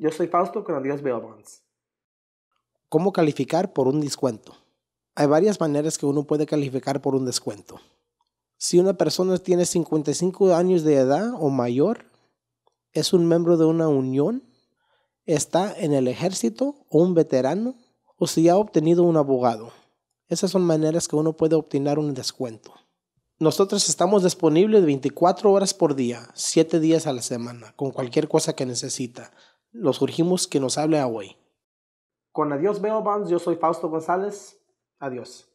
Yo soy Fausto con Adiós Bonds. ¿Cómo calificar por un descuento? Hay varias maneras que uno puede calificar por un descuento. Si una persona tiene 55 años de edad o mayor, es un miembro de una unión, está en el ejército o un veterano, o si ha obtenido un abogado. Esas son maneras que uno puede obtener un descuento. Nosotros estamos disponibles 24 horas por día, 7 días a la semana, con cualquier cosa que necesita los urgimos que nos hable a hoy. Con adiós, Beobans, yo soy Fausto González. Adiós.